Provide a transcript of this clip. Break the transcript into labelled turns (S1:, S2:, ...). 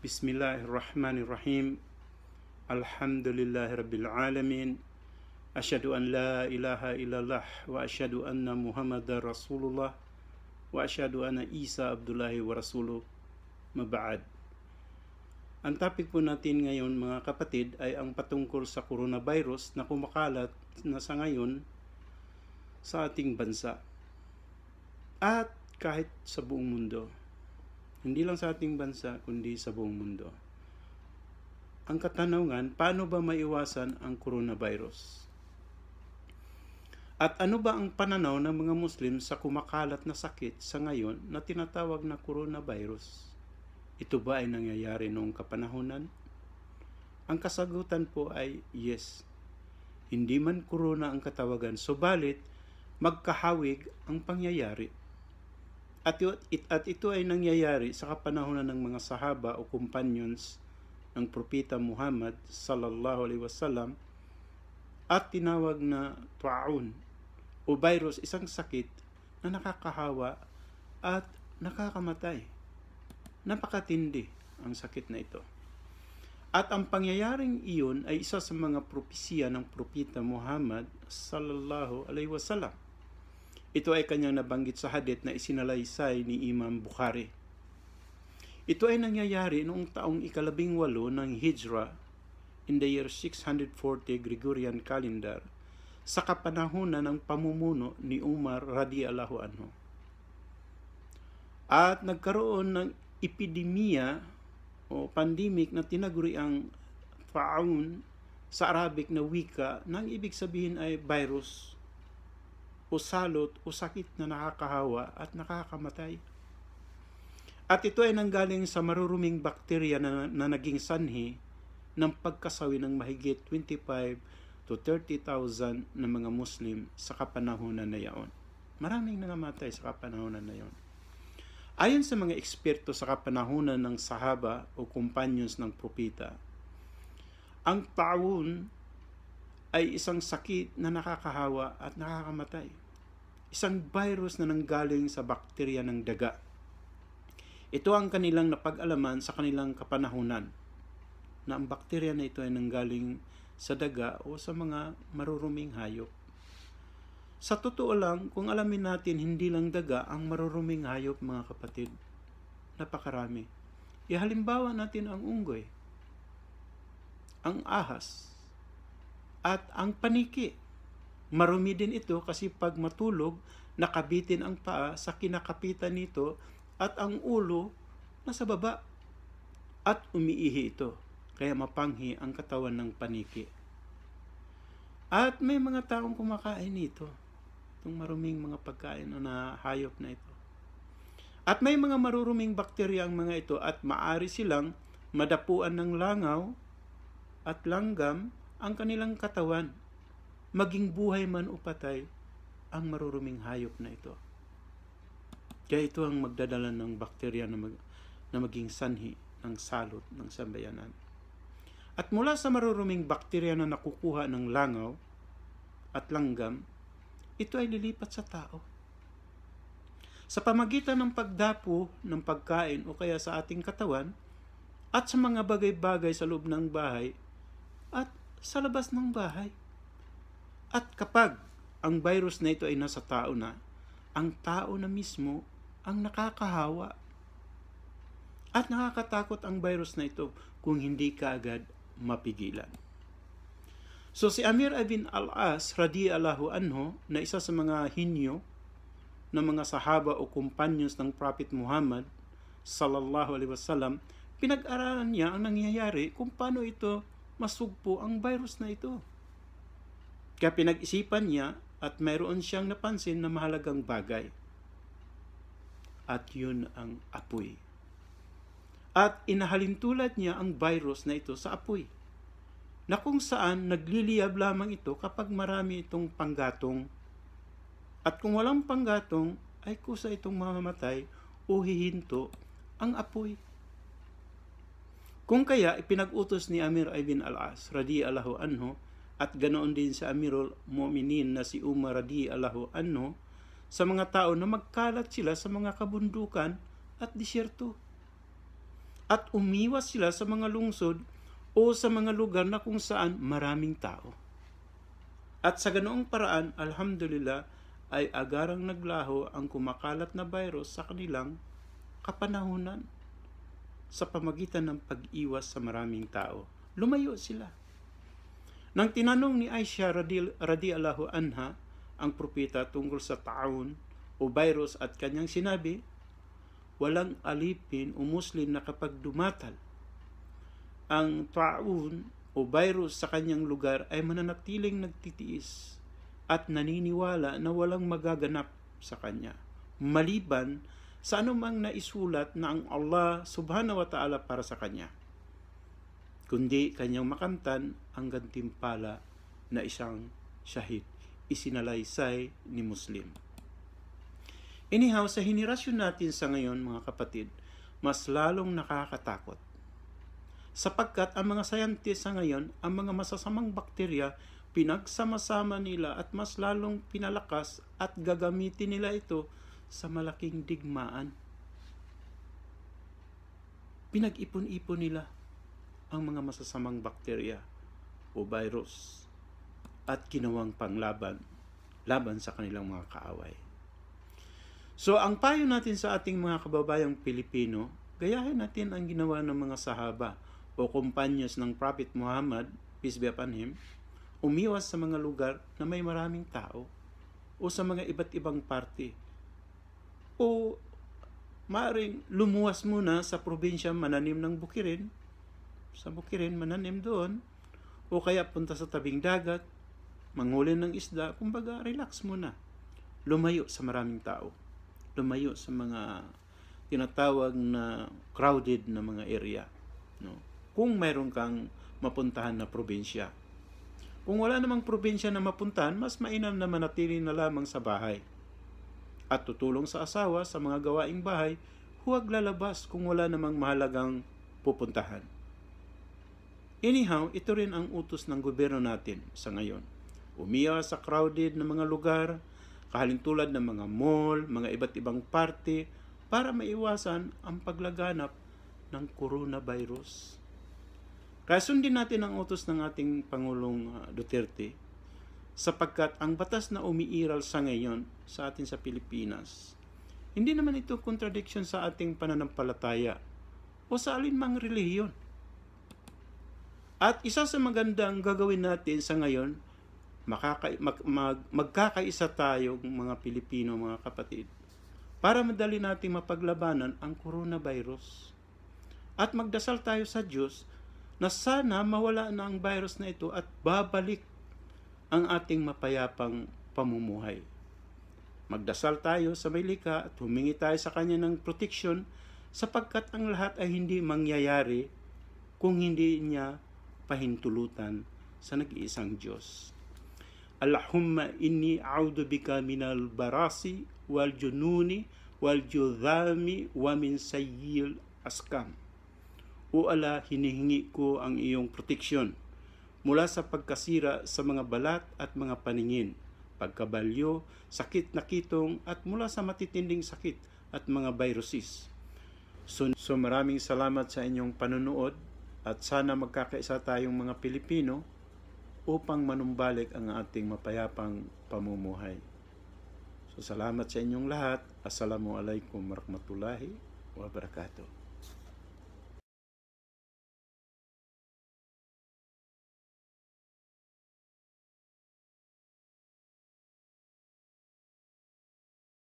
S1: بسم الله الرحمن الرحيم الحمد لله رب العالمين أشهد أن لا إله إلا الله وأشهد أن محمد رسول الله وأشهد أن إيسى عبد الله ورسوله mabaad. Ang topic po natin ngayon mga kapatid ay ang patungkol sa coronavirus na kumakalat na sa ngayon sa ating bansa at kahit sa buong mundo. Hindi lang sa ating bansa, kundi sa buong mundo. Ang katanungan, paano ba maiwasan ang coronavirus? At ano ba ang pananaw ng mga Muslim sa kumakalat na sakit sa ngayon na tinatawag na coronavirus? Ito ba ay nangyayari noong kapanahonan? Ang kasagutan po ay yes. Hindi man corona ang katawagan, subalit magkahawig ang pangyayari. At, it, at ito ay nangyayari sa kapanahonan ng mga sahaba o companions ng propeta Muhammad sallallahu alaihi wasallam at tinawag na taun o virus isang sakit na nakakahawa at nakakamatay. Napakatindi ang sakit na ito. At ang pangyayaring iyon ay isa sa mga propesya ng propeta Muhammad sallallahu alaihi wasallam ito ay kanyang nabanggit sa hadith na isinalaysay ni Imam Bukhari. Ito ay nangyayari noong taong ikalabing walo ng Hijra in the year 640 Gregorian calendar sa kapanahunan ng pamumuno ni Umar radiyallahu anhu. At nagkaroon ng epidemya o pandemic na tinaguri ang Faun sa Arabic na wika nang ibig sabihin ay virus o salot o sakit na nakakahawa at nakakamatay. At ito ay nanggaling sa maruruming bakterya na, na naging sanhi ng pagkasawi ng mahigit 25 to 30,000 ng mga Muslim sa kapanahonan na yaon. Maraming nangamatay sa kapanahonan na yaon. Ayon sa mga eksperto sa kapanahonan ng sahaba o companions ng propeta, ang taon ay isang sakit na nakakahawa at nakakamatay. Isang virus na nanggaling sa bakterya ng daga. Ito ang kanilang napag-alaman sa kanilang kapanahunan na ang bakterya na ito ay nanggaling sa daga o sa mga maruruming hayop. Sa totoo lang, kung alamin natin hindi lang daga ang maruruming hayop mga kapatid. Napakarami. Ihalimbawa e natin ang unggoy, ang ahas, at ang paniki. Marumi din ito kasi pag matulog, nakabitin ang paa sa kinakapitan nito at ang ulo nasa baba at umiihi ito. Kaya mapanghi ang katawan ng paniki. At may mga taong kumakain nito. Itong maruming mga pagkain o na hayop na ito. At may mga maruruming bakterya ang mga ito at maari silang madapuan ng langaw at langgam ang kanilang katawan, maging buhay man o patay, ang maruruming hayop na ito. Kaya ito ang magdadala ng bakterya na, mag, na maging sanhi ng salot ng sambayanan. At mula sa maruruming bakterya na nakukuha ng langaw at langgam, ito ay lilipat sa tao. Sa pamagitan ng pagdapo ng pagkain o kaya sa ating katawan at sa mga bagay-bagay sa loob ng bahay, sa labas ng bahay. At kapag ang virus na ito ay nasa tao na, ang tao na mismo ang nakakahawa. At nakakatakot ang virus na ito kung hindi ka agad mapigilan. So si Amir ibn al-As radiyallahu anhu na isa sa mga hinyo ng mga sahaba o companions ng Prophet Muhammad sallallahu alaihi wasallam, pinag-aralan niya ang nangyayari kung paano ito masugpo ang virus na ito. Kaya pinag-isipan niya at mayroon siyang napansin na mahalagang bagay. At yun ang apoy. At inahalintulad niya ang virus na ito sa apoy na kung saan nagliliyab lamang ito kapag marami itong panggatong. At kung walang panggatong, ay kusa itong mamamatay o hihinto ang apoy. Kung kaya ipinag-utos ni Amir ibn al-As radiyallahu anhu at ganoon din sa Amirul Mu'minin na si Umar radiyallahu anhu sa mga tao na magkalat sila sa mga kabundukan at disyerto. At umiwas sila sa mga lungsod o sa mga lugar na kung saan maraming tao. At sa ganoong paraan, alhamdulillah, ay agarang naglaho ang kumakalat na virus sa kanilang kapanahunan sa pamagitan ng pag-iwas sa maraming tao. Lumayo sila. Nang tinanong ni Aisha radiyallahu anha ang propeta tungkol sa taon o virus at kanyang sinabi, walang alipin o muslim na kapag dumatal ang taon o virus sa kanyang lugar ay mananatiling nagtitiis at naniniwala na walang magaganap sa kanya maliban sa anumang naisulat na Allah subhanahu wa ta'ala para sa kanya, kundi kanyang makamtan ang gantimpala na isang syahid, isinalaysay ni Muslim. Anyhow, sa hinirasyon natin sa ngayon mga kapatid, mas lalong nakakatakot. Sapagkat ang mga scientist sa ngayon, ang mga masasamang bakterya, pinagsama-sama nila at mas lalong pinalakas at gagamitin nila ito sa malaking digmaan. Pinag-ipon-ipon nila ang mga masasamang bakterya o virus at ginawang panglaban laban sa kanilang mga kaaway. So ang payo natin sa ating mga kababayang Pilipino, gayahin natin ang ginawa ng mga sahaba o kumpanyos ng Prophet Muhammad, peace be upon him, umiwas sa mga lugar na may maraming tao o sa mga iba't ibang parte o maaaring lumuwas muna sa probinsya mananim ng bukirin, sa bukirin mananim doon, o kaya punta sa tabing dagat, manghuli ng isda, kumbaga relax muna. Lumayo sa maraming tao. Lumayo sa mga tinatawag na crowded na mga area. No? Kung mayroon kang mapuntahan na probinsya. Kung wala namang probinsya na mapuntahan, mas mainam na manatili na lamang sa bahay at tutulong sa asawa sa mga gawaing bahay, huwag lalabas kung wala namang mahalagang pupuntahan. Anyhow, ito rin ang utos ng gobyerno natin sa ngayon. Umiya sa crowded na mga lugar, kahalintulad ng mga mall, mga iba't ibang party, para maiwasan ang paglaganap ng coronavirus. Kaya sundin natin ang utos ng ating Pangulong ah, Duterte sapagkat ang batas na umiiral sa ngayon sa atin sa Pilipinas, hindi naman ito contradiction sa ating pananampalataya o sa alinmang reliyon. At isa sa magandang gagawin natin sa ngayon, makaka, mag, mag, magkakaisa tayong mga Pilipino, mga kapatid, para madali nating mapaglabanan ang coronavirus. At magdasal tayo sa Diyos na sana mawala na ang virus na ito at babalik ang ating mapayapang pamumuhay. Magdasal tayo sa may lika at humingi tayo sa Kanya ng protection sapagkat ang lahat ay hindi mangyayari kung hindi niya pahintulutan sa nag-iisang Diyos. Allahumma inni a'udhu bika minal barasi wal jununi wal judhami wa min sayyil askam. O Allah, hinihingi ko ang iyong protection mula sa pagkasira sa mga balat at mga paningin, pagkabalyo, sakit na kitong at mula sa matitinding sakit at mga viruses. So, so maraming salamat sa inyong panunood at sana magkakaisa tayong mga Pilipino upang manumbalik ang ating mapayapang pamumuhay. So salamat sa inyong lahat. Assalamualaikum warahmatullahi wabarakatuh.